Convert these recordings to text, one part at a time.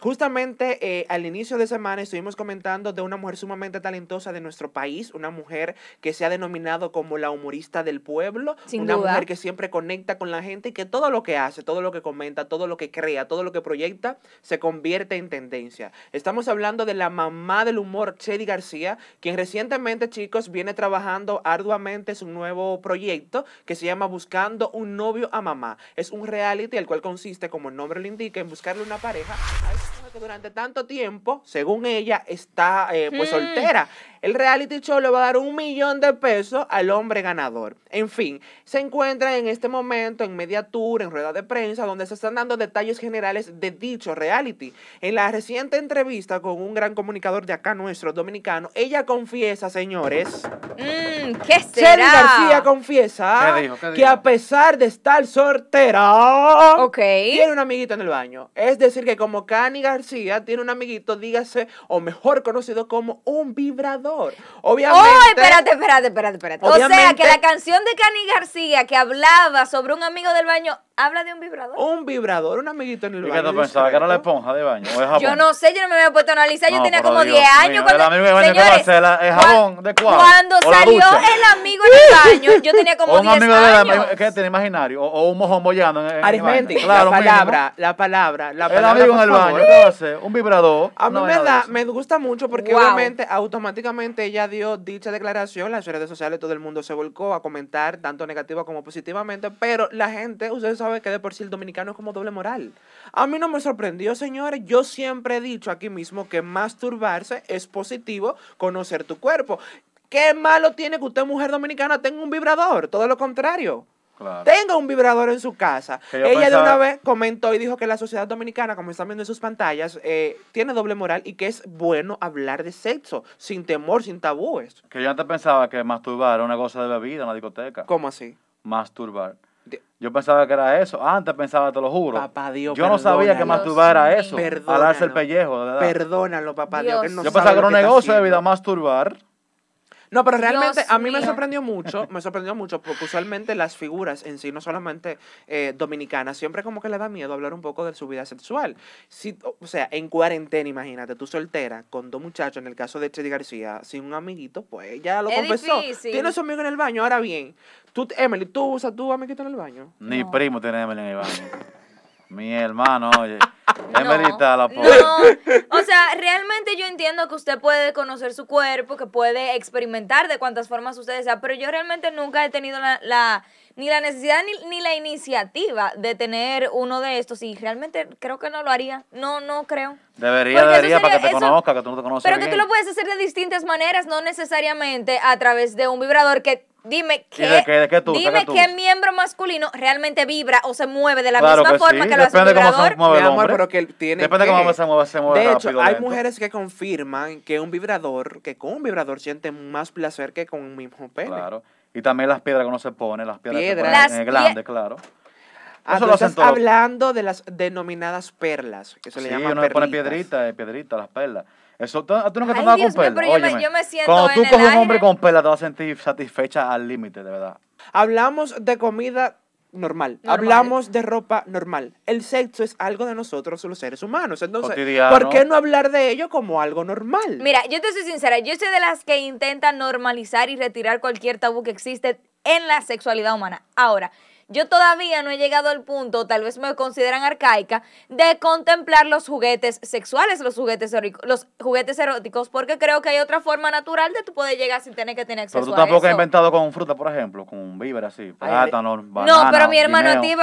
Justamente eh, al inicio de semana estuvimos comentando de una mujer sumamente talentosa de nuestro país, una mujer que se ha denominado como la humorista del pueblo, una mujer que siempre conecta con la gente y que todo lo que hace, todo lo que comenta, todo lo que crea, todo lo que proyecta, se convierte en tendencia. Estamos hablando de la mamá del humor, Chedi García, quien recientemente, chicos, viene trabajando arduamente su nuevo proyecto que se llama Buscando un novio a mamá. Es un reality el cual consiste, como el nombre lo indica, en buscarle una pareja que durante tanto tiempo, según ella, está eh, pues mm. soltera. El reality show le va a dar un millón de pesos al hombre ganador. En fin, se encuentra en este momento en media tour, en rueda de prensa, donde se están dando detalles generales de dicho reality. En la reciente entrevista con un gran comunicador de acá nuestro, dominicano, ella confiesa, señores. Mm, ¿Qué será? García confiesa que a pesar de estar soltera, tiene un amiguito en el baño. Es decir, que como Cani García tiene un amiguito, dígase, o mejor conocido como un vibrador. Obviamente. Oh, espérate, espérate, espérate, espérate. O sea, que la canción de Cani García que hablaba sobre un amigo del baño Habla de un vibrador. Un vibrador, un amiguito en el baño. ¿Y qué te ¿Que era la esponja de baño? Yo no sé, yo no me había puesto a analizar. Yo tenía como 10 años. cuando... El amigo el baño, va el jabón de cuál? Cuando salió el amigo en el baño, yo tenía como un amigo años. ¿Qué tiene imaginario? O, un mojón boyando En, el baño. claro, la palabra, la palabra, la palabra. El amigo en el baño, ¿qué va a hacer? Un vibrador. A mí no me, da, me gusta mucho porque obviamente automáticamente ella dio dicha declaración. Las redes sociales todo el mundo se volcó a comentar tanto negativa como positivamente. Pero la gente, ustedes saben que de por sí el dominicano es como doble moral. A mí no me sorprendió, señores. Yo siempre he dicho aquí mismo que masturbarse es positivo, conocer tu cuerpo. ¿Qué malo tiene que usted, mujer dominicana, tenga un vibrador? Todo lo contrario. Claro. Tenga un vibrador en su casa. Ella de una vez comentó y dijo que la sociedad dominicana, como están viendo en sus pantallas, eh, tiene doble moral y que es bueno hablar de sexo, sin temor, sin tabúes. Que yo antes pensaba que masturbar era una cosa de bebida en la discoteca. ¿Cómo así? Masturbar. Yo pensaba que era eso. Antes pensaba, te lo juro. Papá Dios, Yo no sabía que masturbar era eso. Alarse el pellejo. verdad. Perdónalo, papá Dios. no Yo pensaba que era un negocio de vida masturbar. No, pero realmente a mí me sorprendió mucho, me sorprendió mucho, porque usualmente las figuras en sí, no solamente eh, dominicanas, siempre como que le da miedo hablar un poco de su vida sexual. Si, o sea, en cuarentena, imagínate, tú soltera con dos muchachos, en el caso de Chedi García, sin un amiguito, pues ya lo confesó. Tiene su amigo en el baño, ahora bien. Tú, Emily, ¿tú usas tu amiguito en el baño? Ni primo tiene Emily en el baño. Mi hermano, oye. No, O sea, realmente yo entiendo que usted puede conocer su cuerpo, que puede experimentar de cuantas formas usted desea, pero yo realmente nunca he tenido la, ni la necesidad ni, la iniciativa de tener uno de estos y realmente creo que no lo haría. No, no creo. Debería, debería para que te conozca, que tú no te conoces. Pero que tú lo puedes hacer de distintas maneras, no necesariamente a través de un vibrador que Dime qué, dime qué miembro masculino realmente vibra o se mueve de la misma forma que lo hace depende vibrador. Cómo se mueve el pero que tiene Depende de cómo se mueve, De hecho, hay mujeres que confirman que un vibrador, que con un vibrador siente más placer que con un mismo pene. Claro. Y también las piedras que uno se pone, las piedras, piedras. que en el glande, claro. Eso hablando de las denominadas perlas, que se le llama uno perlitas. pone eh, piedrita, piedrita, las perlas. Eso, tú nunca te vas a con cuando tú coges un hombre con pela, te vas a sentir satisfecha al límite, de verdad. Hablamos de comida Normal. Hablamos de ropa normal. El sexo es algo de nosotros, los seres humanos. Entonces, ¿por qué no hablar de ello como algo normal? Mira, yo te soy sincera, yo soy de las que intentan normalizar y retirar cualquier tabú que existe en la sexualidad humana. Ahora, yo todavía no he llegado al punto, tal vez me consideran arcaica, de contemplar los juguetes sexuales, los juguetes, los juguetes eróticos, porque creo que hay otra forma natural de tú poder llegar sin tener que tener acceso Pero tú tampoco has inventado con fruta, por ejemplo, con un víver así, plátano, banana, No, pero mi hermano a ti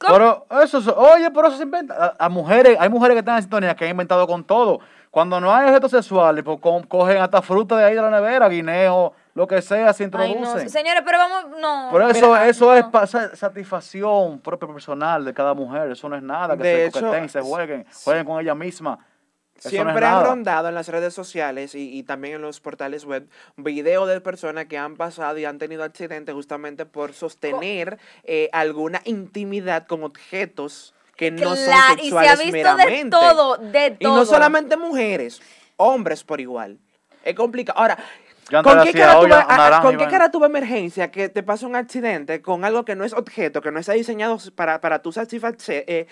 ¿Cómo? Pero eso, oye, pero eso se inventa. A, mujeres, hay mujeres que están en sintonía que han inventado con todo. Cuando no hay objetos sexuales, pues cogen hasta fruta de ahí de la nevera, guineo, lo que sea se introducen. Señores, pero vamos, no. Pero eso, eso es satisfacción propia personal de cada mujer, eso no es nada, que se se jueguen, jueguen con ella misma. Siempre ha han rondado en las redes sociales y, también en los portales web videos de personas que han pasado y han tenido accidentes justamente por sostener eh, alguna intimidad con objetos que no son sexuales y se ha visto de todo, de todo. Y no solamente mujeres, hombres por igual. Es complicado. Ahora, ¿Con qué, cara tuve, ¿Con qué cara emergencia que te pasa un accidente con algo que no es objeto, que no está diseñado para, para tu satisfacción eh,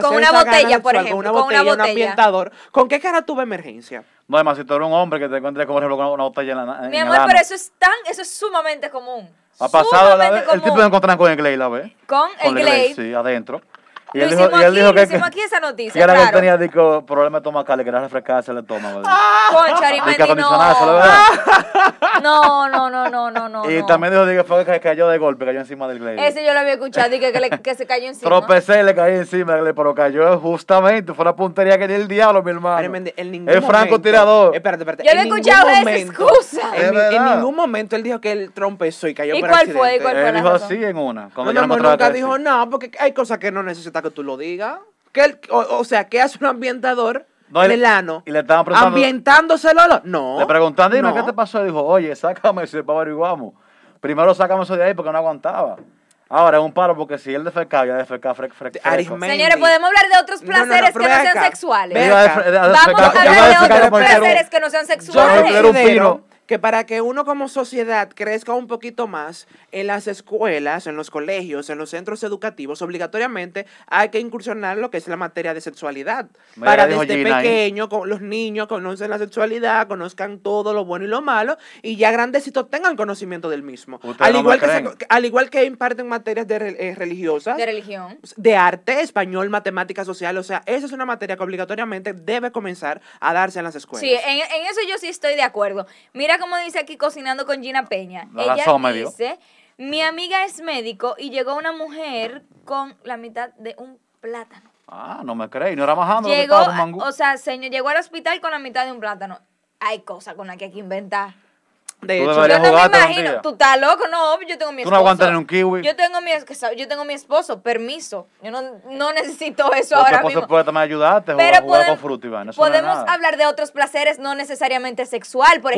Con una botella, por ejemplo. Con una botella, un ambientador. ¿Con qué cara tuve emergencia? No, además, si tú eres un hombre que te encuentres, como ejemplo, con una botella en la en Mi amor, pero eso es tan, eso es sumamente común. Ha pasado, la, el tipo lo encontraron con el Glade, la vez. Con, el, Glade. Sí, adentro. Y él, dijo, aquí, y él dijo, que, aquí esa noticia. Que era que tenía dijo, problemas que era refrescarse el estómago. Con Concha, no. No, no, no, no, no, no. Y también dijo que fue que cayó de golpe, cayó encima del Glei. Ese yo lo había escuchado, dije que, que, se cayó encima. Tropecé y le caí encima, pero cayó justamente. Fue una puntería que ni el diablo, mi hermano. El en ningún el tirador. Eh, espérate, espérate. Yo le he escuchado esa excusa. En, ningún momento él dijo que él tropezó y cayó ¿Y por cuál accidente. Fue, ¿Y cuál fue? Él dijo así en una. no, no, nunca dijo, nada porque hay cosas que no necesita que tú lo digas. Que él, o, sea, que hace un ambientador no, Y le estaban preguntando. Ambientándoselo. no. Le preguntaron, dime, ¿qué te pasó? Y dijo, oye, sácame eso para averiguamos. Primero sácame eso de ahí porque no aguantaba. Ahora es un paro porque si él defecaba, ya defecaba frec, Señores, podemos hablar de otros placeres que no sean sexuales. Vamos a hablar de otros placeres que no sean sexuales. Yo un pino que para que uno como sociedad crezca un poquito más en las escuelas, en los colegios, en los centros educativos, obligatoriamente hay que incursionar lo que es la materia de sexualidad. para desde pequeño con, los niños conocen la sexualidad, conozcan todo lo bueno y lo malo y ya grandecitos tengan conocimiento del mismo. Al igual, que al igual que imparten materias de, eh, religiosas. De religión. De arte, español, matemática social. O sea, esa es una materia que obligatoriamente debe comenzar a darse en las escuelas. Sí, en, en eso yo sí estoy de acuerdo. Mira, como dice aquí cocinando con Gina Peña. Ella dice, mi amiga es médico y llegó una mujer con la mitad de un plátano. Ah, no me creí, no era majando. Llegó, estaba, mangú. o sea, señor, llegó al hospital con la mitad de un plátano. Hay cosas con las que hay que inventar. De tú hecho, yo no me imagino, tú estás loco, no, yo tengo mi esposo. Tú no aguantas en un kiwi. Yo tengo mi, yo tengo mi esposo, permiso. Yo no, no necesito eso ahora Pero podemos, podemos hablar de otros placeres no necesariamente sexual, por ejemplo.